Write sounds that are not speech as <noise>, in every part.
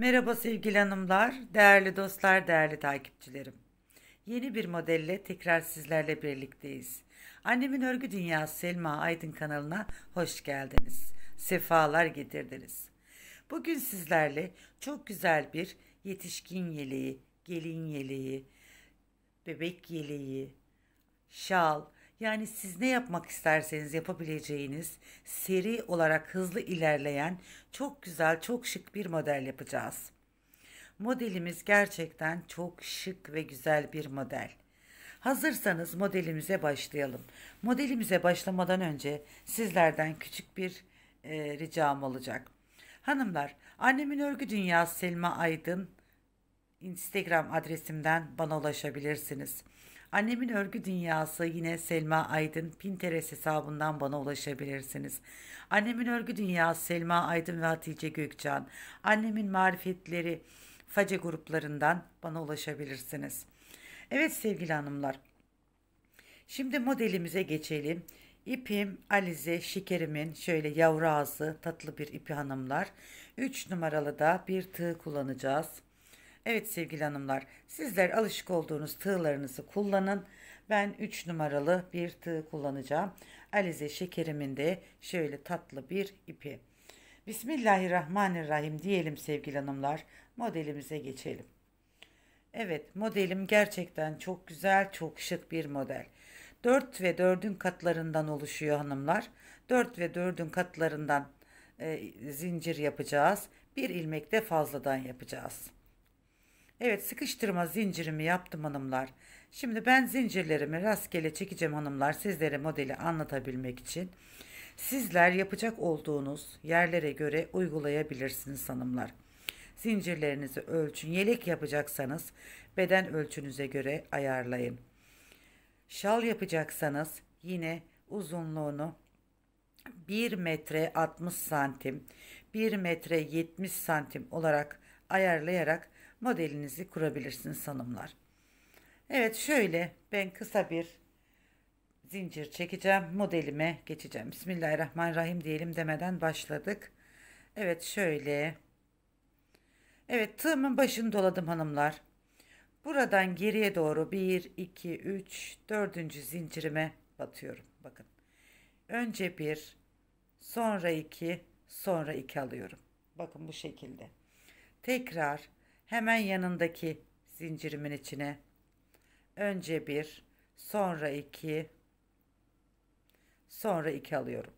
Merhaba sevgili hanımlar, değerli dostlar, değerli takipçilerim. Yeni bir modelle tekrar sizlerle birlikteyiz. Annemin Örgü Dünyası Selma Aydın kanalına hoş geldiniz. Sefalar getirdiniz. Bugün sizlerle çok güzel bir yetişkin yeleği, gelin yeleği, bebek yeleği, şal, yani siz ne yapmak isterseniz yapabileceğiniz seri olarak hızlı ilerleyen çok güzel, çok şık bir model yapacağız. Modelimiz gerçekten çok şık ve güzel bir model. Hazırsanız modelimize başlayalım. Modelimize başlamadan önce sizlerden küçük bir e, ricam olacak. Hanımlar, annemin örgü dünyası Selma Aydın Instagram adresimden bana ulaşabilirsiniz. Annemin örgü dünyası yine Selma Aydın Pinterest hesabından bana ulaşabilirsiniz. Annemin örgü dünyası Selma Aydın ve Hatice Gökçen. Annemin marifetleri face gruplarından bana ulaşabilirsiniz. Evet sevgili hanımlar. Şimdi modelimize geçelim. İpim Alize şekerimin şöyle yavru ağzı tatlı bir ipi hanımlar. 3 numaralı da bir tığ kullanacağız. Evet sevgili hanımlar sizler alışık olduğunuz tığlarınızı kullanın. Ben 3 numaralı bir tığ kullanacağım. Alize şekerimin de şöyle tatlı bir ipi. Bismillahirrahmanirrahim diyelim sevgili hanımlar. Modelimize geçelim. Evet modelim gerçekten çok güzel çok şık bir model. 4 ve 4'ün katlarından oluşuyor hanımlar. 4 ve 4'ün katlarından e, zincir yapacağız. Bir ilmek de fazladan yapacağız. Evet sıkıştırma zincirimi yaptım hanımlar. Şimdi ben zincirlerimi rastgele çekeceğim hanımlar sizlere modeli anlatabilmek için. Sizler yapacak olduğunuz yerlere göre uygulayabilirsiniz hanımlar. Zincirlerinizi ölçün. Yelek yapacaksanız beden ölçünüze göre ayarlayın. Şal yapacaksanız yine uzunluğunu 1 metre 60 santim, 1 metre 70 santim olarak ayarlayarak modelinizi kurabilirsiniz hanımlar. Evet şöyle ben kısa bir zincir çekeceğim. Modelime geçeceğim. Bismillahirrahmanirrahim diyelim demeden başladık. Evet şöyle. Evet tığımın başını doladım hanımlar. Buradan geriye doğru 1, 2, 3, 4. zincirime batıyorum. Bakın. Önce 1, sonra 2, sonra 2 alıyorum. Bakın bu şekilde. Tekrar hemen yanındaki zincirimin içine. Önce bir, sonra iki, sonra iki alıyorum.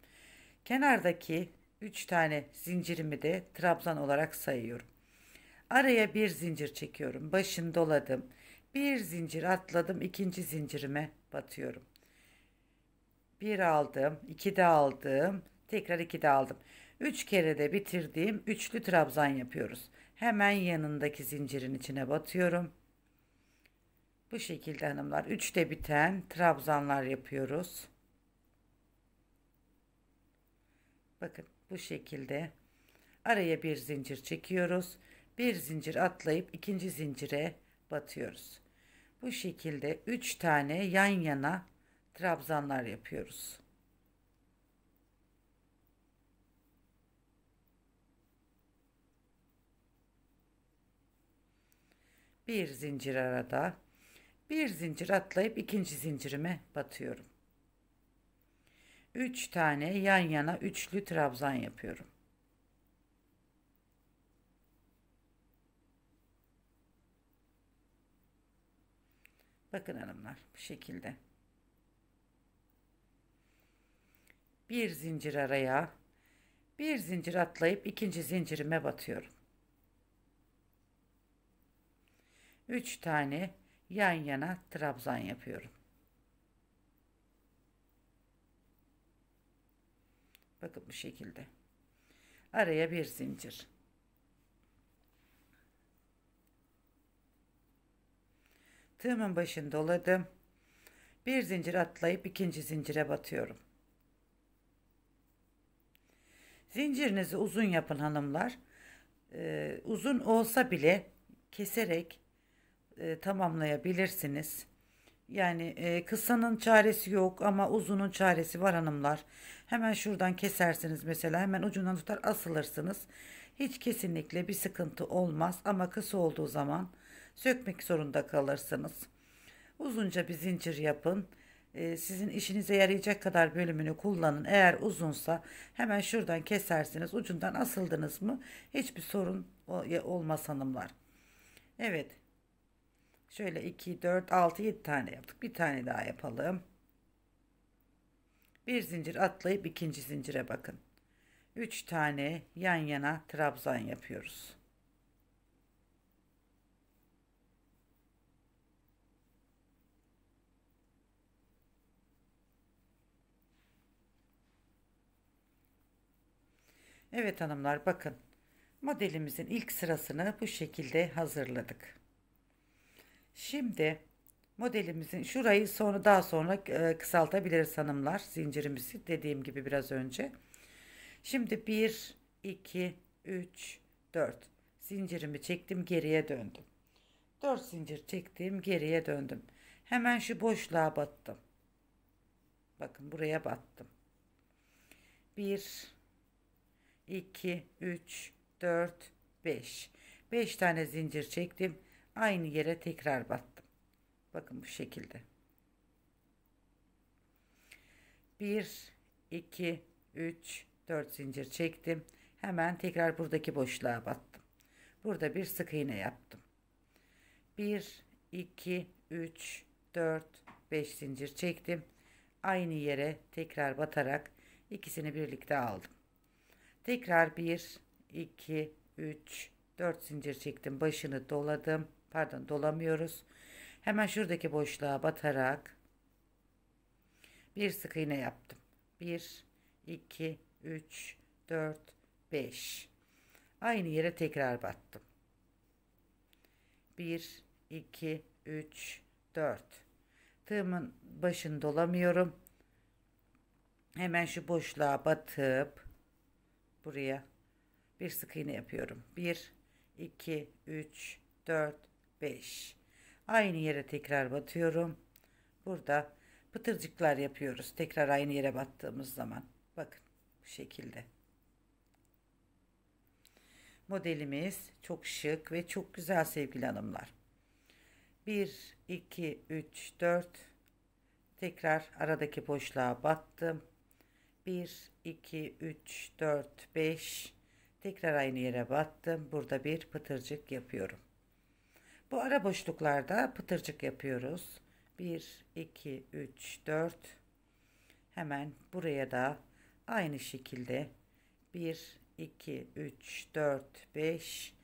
Kenardaki üç tane zincirimi de trabzan olarak sayıyorum. Araya bir zincir çekiyorum. Başını doladım. Bir zincir atladım. ikinci zincirime batıyorum. Bir aldım. iki de aldım. Tekrar iki de aldım. Üç kere de bitirdiğim üçlü trabzan yapıyoruz. Hemen yanındaki zincirin içine batıyorum. Bu şekilde hanımlar 3'te biten trabzanlar yapıyoruz. Bakın bu şekilde araya bir zincir çekiyoruz. Bir zincir atlayıp ikinci zincire batıyoruz. Bu şekilde 3 tane yan yana trabzanlar yapıyoruz. bir zincir arada bir zincir atlayıp ikinci zincirime batıyorum. 3 tane yan yana üçlü trabzan yapıyorum. Bakın hanımlar bu şekilde. Bir zincir araya bir zincir atlayıp ikinci zincirime batıyorum. 3 tane yan yana trabzan yapıyorum. Bakın bu şekilde. Araya bir zincir. Tığımın başını doladım. Bir zincir atlayıp ikinci zincire batıyorum. Zincirinizi uzun yapın hanımlar. Ee, uzun olsa bile keserek e, tamamlayabilirsiniz. Yani e, kısanın çaresi yok ama uzunun çaresi var hanımlar. Hemen şuradan kesersiniz mesela hemen ucundan tutar asılırsınız. Hiç kesinlikle bir sıkıntı olmaz ama kısa olduğu zaman sökmek zorunda kalırsınız. Uzunca bir zincir yapın. E, sizin işinize yarayacak kadar bölümünü kullanın. Eğer uzunsa hemen şuradan kesersiniz. Ucundan asıldınız mı hiçbir sorun olmaz hanımlar. Evet Şöyle 2, 4, 6, 7 tane yaptık. Bir tane daha yapalım. Bir zincir atlayıp ikinci zincire bakın. 3 tane yan yana trabzan yapıyoruz. Evet hanımlar bakın modelimizin ilk sırasını bu şekilde hazırladık. Şimdi modelimizin şurayı sonra daha sonra e, kısaltabiliriz hanımlar zincirimizi dediğim gibi biraz önce. Şimdi 1 2 3 4 zincirimi çektim geriye döndüm. 4 zincir çektim geriye döndüm. Hemen şu boşluğa battım. Bakın buraya battım. 1 2 3 4 5 5 tane zincir çektim aynı yere tekrar battım. Bakın bu şekilde. 1 2 3 4 zincir çektim. Hemen tekrar buradaki boşluğa battım. Burada bir sık iğne yaptım. 1 2 3 4 5 zincir çektim. Aynı yere tekrar batarak ikisini birlikte aldım. Tekrar 1 2 3 4 zincir çektim. Başını doladım pardon dolamıyoruz. Hemen şuradaki boşluğa batarak bir sık iğne yaptım. 1 2 3 4 5 Aynı yere tekrar battım. 1 2 3 4 Tığımın başını dolamıyorum. Hemen şu boşluğa batıp buraya bir sık iğne yapıyorum. 1 2 3 4 5. Aynı yere tekrar batıyorum. Burada pıtırcıklar yapıyoruz. Tekrar aynı yere battığımız zaman. Bakın bu şekilde. Modelimiz çok şık ve çok güzel sevgili hanımlar. 1, 2, 3, 4. Tekrar aradaki boşluğa battım. 1, 2, 3, 4, 5. Tekrar aynı yere battım. Burada bir pıtırcık yapıyorum. Bu ara boşluklarda pıtırcık yapıyoruz. 1, 2, 3, 4. Hemen buraya da aynı şekilde 1, 2, 3, 4, 5.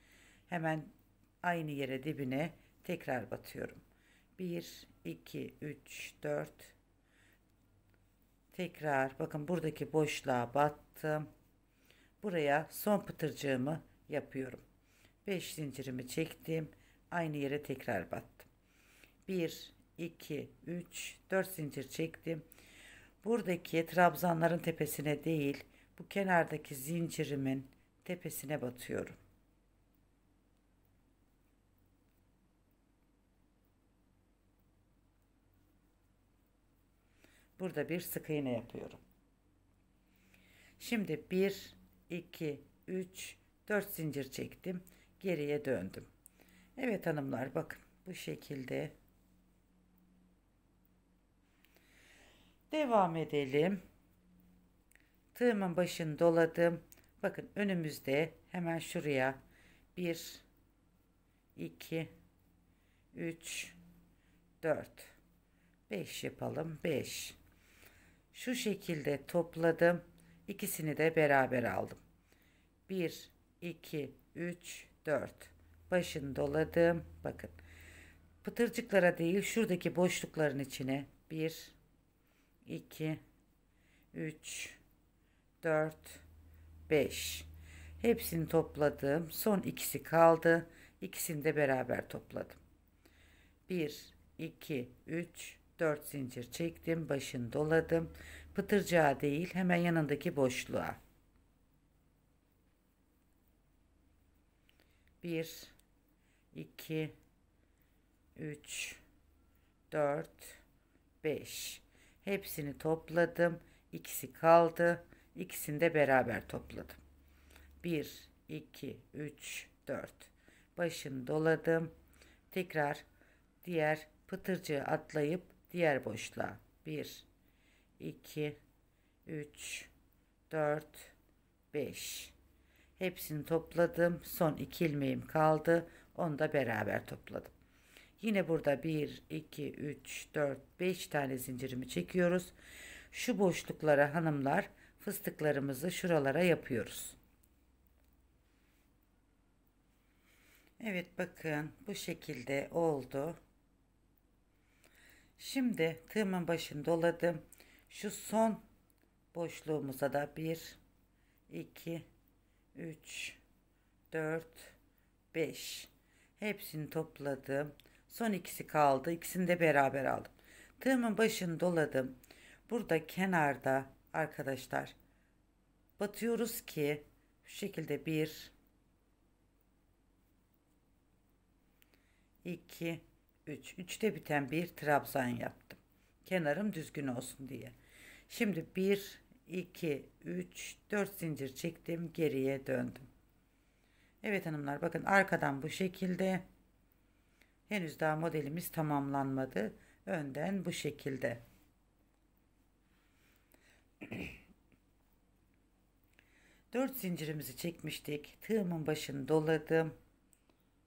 Hemen aynı yere dibine tekrar batıyorum. 1, 2, 3, 4. Tekrar bakın buradaki boşluğa battım. Buraya son pıtırcığımı yapıyorum. 5 zincirimi çektim aynı yere tekrar battım. 1, 2, 3, 4 zincir çektim. Buradaki trabzanların tepesine değil, bu kenardaki zincirimin tepesine batıyorum. Burada bir sık iğne yapıyorum. Şimdi 1, 2, 3, 4 zincir çektim. Geriye döndüm. Evet hanımlar bakın bu şekilde. Devam edelim. Tığımın başını doladım. Bakın önümüzde hemen şuraya 1 2 3 4 5 yapalım. 5 şu şekilde topladım. ikisini de beraber aldım. 1 2 3 4 başını doladım. Bakın pıtırcıklara değil şuradaki boşlukların içine 1, 2, 3, 4, 5 hepsini topladım. Son ikisi kaldı. İkisini de beraber topladım. 1, 2, 3, 4 zincir çektim. Başını doladım. Pıtırcığa değil hemen yanındaki boşluğa. 1, 2 3 4 5 hepsini topladım ikisi kaldı ikisini de beraber topladım 1 2 3 4 başını doladım tekrar diğer pıtırcığı atlayıp diğer boşluğa 1 2 3 4 5 hepsini topladım son iki ilmeğim kaldı onu da beraber topladım. Yine burada 1, 2, 3, 4, 5 tane zincirimi çekiyoruz. Şu boşluklara hanımlar fıstıklarımızı şuralara yapıyoruz. Evet bakın bu şekilde oldu. Şimdi tığımın başını doladım. Şu son boşluğumuza da 1, 2, 3, 4, 5 Hepsini topladım. Son ikisi kaldı. İkisini de beraber aldım. Tığımın başını doladım. Burada kenarda arkadaşlar batıyoruz ki şu şekilde bir iki, üç. Üçte biten bir trabzan yaptım. Kenarım düzgün olsun diye. Şimdi bir, iki, üç, dört zincir çektim, geriye döndüm. Evet hanımlar bakın arkadan bu şekilde. Henüz daha modelimiz tamamlanmadı. Önden bu şekilde. <clears throat> Dört zincirimizi çekmiştik. Tığımın başını doladım.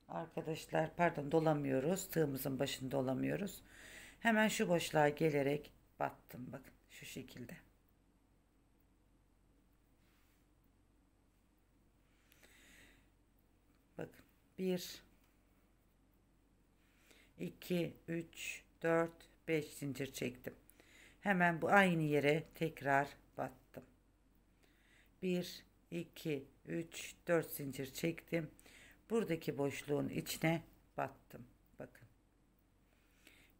Arkadaşlar pardon dolamıyoruz. Tığımızın başını dolamıyoruz. Hemen şu boşluğa gelerek battım. Bakın şu şekilde. 1 2 3 4 5 zincir çektim. Hemen bu aynı yere tekrar battım. 1 2 3 4 zincir çektim. Buradaki boşluğun içine battım. Bakın.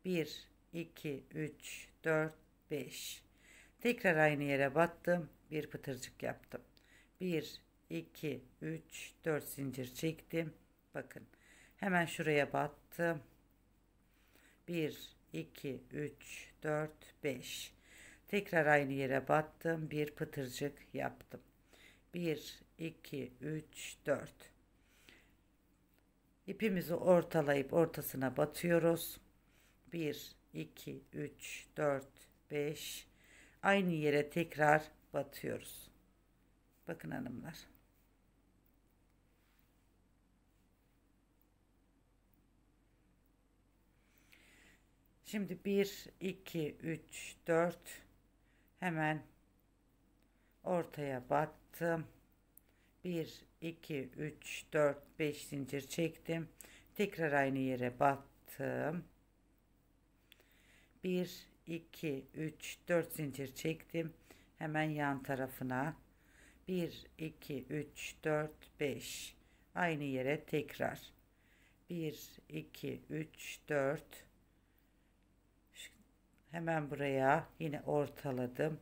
1 2 3 4 5 Tekrar aynı yere battım. Bir pıtırcık yaptım. 1 2 3 4 zincir çektim. Bakın hemen şuraya battım. 1, 2, 3, 4, 5. Tekrar aynı yere battım. Bir pıtırcık yaptım. 1, 2, 3, 4. İpimizi ortalayıp ortasına batıyoruz. 1, 2, 3, 4, 5. Aynı yere tekrar batıyoruz. Bakın hanımlar. Şimdi 1, 2, 3, 4 hemen ortaya battım. 1, 2, 3, 4, 5 zincir çektim. Tekrar aynı yere battım. 1, 2, 3, 4 zincir çektim. Hemen yan tarafına. 1, 2, 3, 4, 5. Aynı yere tekrar. 1, 2, 3, 4, 5. Hemen buraya yine ortaladım.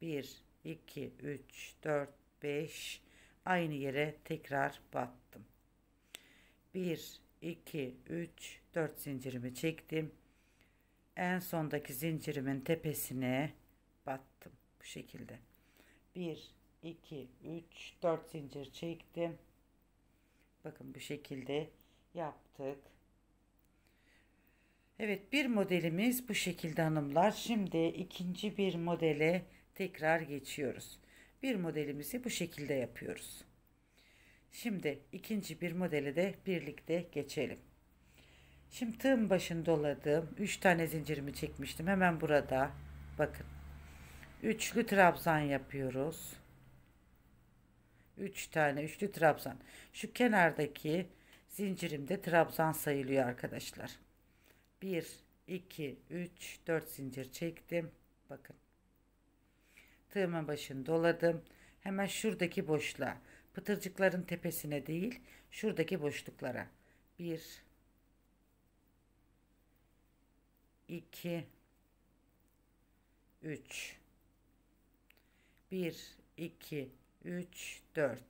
1, 2, 3, 4, 5 aynı yere tekrar battım. 1, 2, 3, 4 zincirimi çektim. En sondaki zincirimin tepesine battım. Bu şekilde. 1, 2, 3, 4 zincir çektim. Bakın bu şekilde yaptık. Evet bir modelimiz bu şekilde hanımlar. Şimdi ikinci bir modele tekrar geçiyoruz. Bir modelimizi bu şekilde yapıyoruz. Şimdi ikinci bir modele de birlikte geçelim. Şimdi tığım başını doladım. 3 tane zincirimi çekmiştim. Hemen burada bakın. Üçlü trabzan yapıyoruz. 3 tane üçlü trabzan. Şu kenardaki zincirimde trabzan sayılıyor arkadaşlar. 1 2 3 4 zincir çektim bakın tığımın başını doladım hemen şuradaki boşluğa pıtırcıkların tepesine değil şuradaki boşluklara 1 2 3 1 2 3 4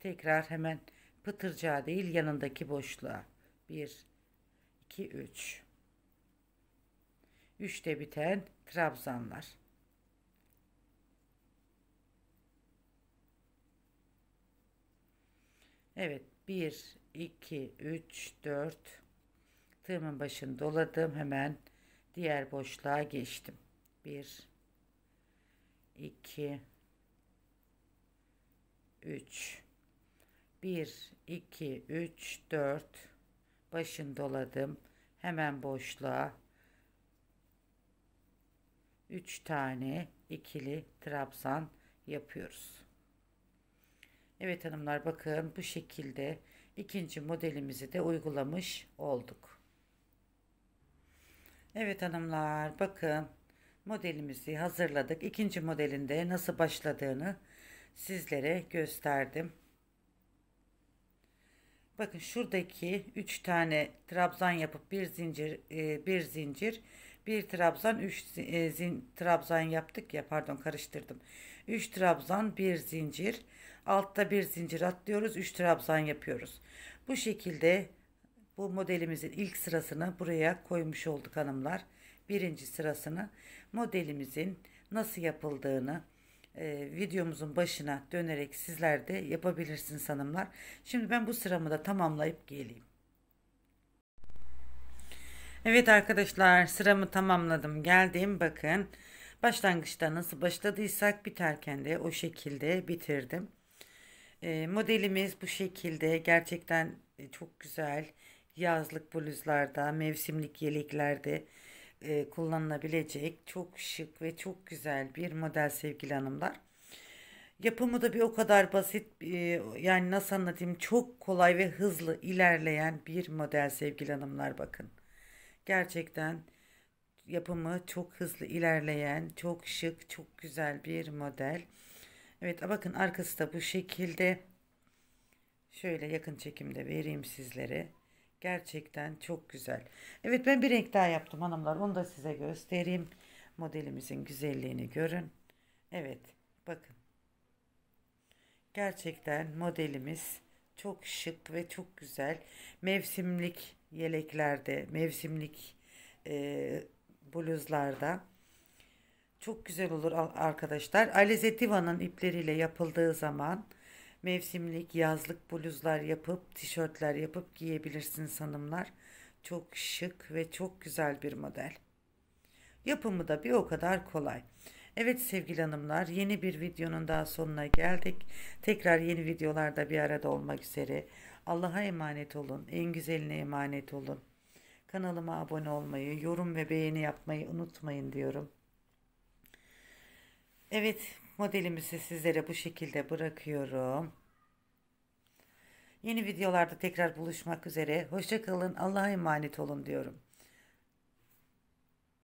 tekrar hemen pıtırcığa değil yanındaki boşluğa 1 2, 3. 3'te biten trabzanlar. Evet 1, 2, 3, 4 tığımın başını doladım. Hemen diğer boşluğa geçtim. 1, 2, 3 1, 2, 3, 4 başını doladım. Hemen boşluğa 3 tane ikili trabzan yapıyoruz. Evet hanımlar bakın bu şekilde ikinci modelimizi de uygulamış olduk. Evet hanımlar bakın modelimizi hazırladık. İkinci modelinde nasıl başladığını sizlere gösterdim. Bakın şuradaki 3 tane trabzan yapıp bir zincir e, bir zincir bir trabzan 3 e, trabzan yaptık ya pardon karıştırdım. 3 trabzan bir zincir altta bir zincir atlıyoruz 3 trabzan yapıyoruz. Bu şekilde bu modelimizin ilk sırasını buraya koymuş olduk hanımlar. Birinci sırasını modelimizin nasıl yapıldığını e, videomuzun başına dönerek sizler de yapabilirsiniz hanımlar. Şimdi ben bu sıramı da tamamlayıp geleyim. Evet arkadaşlar sıramı tamamladım. Geldim bakın. Başlangıçta nasıl başladıysak biterken de o şekilde bitirdim. E, modelimiz bu şekilde gerçekten e, çok güzel yazlık bluzlarda, mevsimlik yeleklerde e, kullanılabilecek çok şık ve çok güzel bir model sevgili hanımlar. Yapımı da bir o kadar basit e, yani nasıl anlatayım çok kolay ve hızlı ilerleyen bir model sevgili hanımlar bakın. Gerçekten yapımı çok hızlı ilerleyen çok şık çok güzel bir model. Evet bakın arkası da bu şekilde. Şöyle yakın çekimde vereyim sizlere. Gerçekten çok güzel. Evet ben bir renk daha yaptım hanımlar. Onu da size göstereyim. Modelimizin güzelliğini görün. Evet bakın. Gerçekten modelimiz çok şık ve çok güzel. Mevsimlik yeleklerde, mevsimlik e, bluzlarda çok güzel olur arkadaşlar. Alize Diva'nın ipleriyle yapıldığı zaman Mevsimlik, yazlık bluzlar yapıp, tişörtler yapıp giyebilirsiniz hanımlar. Çok şık ve çok güzel bir model. Yapımı da bir o kadar kolay. Evet sevgili hanımlar yeni bir videonun daha sonuna geldik. Tekrar yeni videolarda bir arada olmak üzere. Allah'a emanet olun. En güzeline emanet olun. Kanalıma abone olmayı, yorum ve beğeni yapmayı unutmayın diyorum. Evet Modelimizi sizlere bu şekilde bırakıyorum. Yeni videolarda tekrar buluşmak üzere. Hoşçakalın. Allah'a emanet olun diyorum.